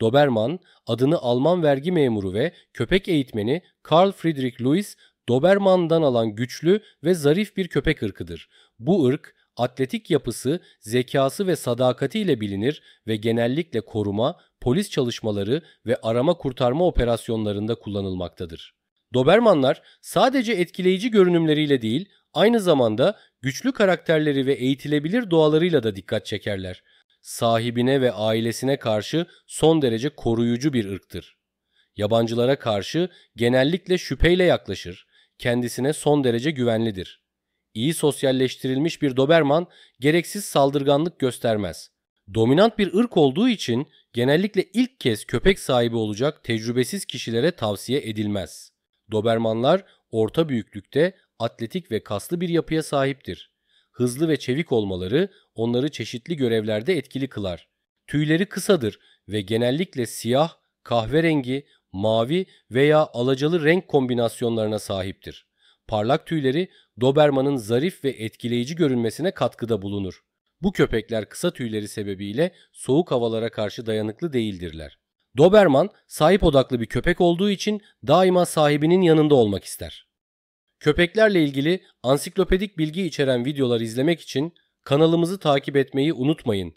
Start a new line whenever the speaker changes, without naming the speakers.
Doberman adını Alman vergi memuru ve köpek eğitmeni Karl Friedrich Louis Doberman'dan alan güçlü ve zarif bir köpek ırkıdır. Bu ırk atletik yapısı, zekası ve sadakatiyle bilinir ve genellikle koruma, polis çalışmaları ve arama kurtarma operasyonlarında kullanılmaktadır. Dobermanlar sadece etkileyici görünümleriyle değil, aynı zamanda güçlü karakterleri ve eğitilebilir doğalarıyla da dikkat çekerler sahibine ve ailesine karşı son derece koruyucu bir ırktır. Yabancılara karşı genellikle şüpheyle yaklaşır, kendisine son derece güvenlidir. İyi sosyalleştirilmiş bir Doberman gereksiz saldırganlık göstermez. Dominant bir ırk olduğu için genellikle ilk kez köpek sahibi olacak tecrübesiz kişilere tavsiye edilmez. Dobermanlar orta büyüklükte atletik ve kaslı bir yapıya sahiptir hızlı ve çevik olmaları onları çeşitli görevlerde etkili kılar. Tüyleri kısadır ve genellikle siyah, kahverengi, mavi veya alacalı renk kombinasyonlarına sahiptir. Parlak tüyleri Doberman'ın zarif ve etkileyici görünmesine katkıda bulunur. Bu köpekler kısa tüyleri sebebiyle soğuk havalara karşı dayanıklı değildirler. Doberman sahip odaklı bir köpek olduğu için daima sahibinin yanında olmak ister. Köpeklerle ilgili ansiklopedik bilgi içeren videolar izlemek için kanalımızı takip etmeyi unutmayın.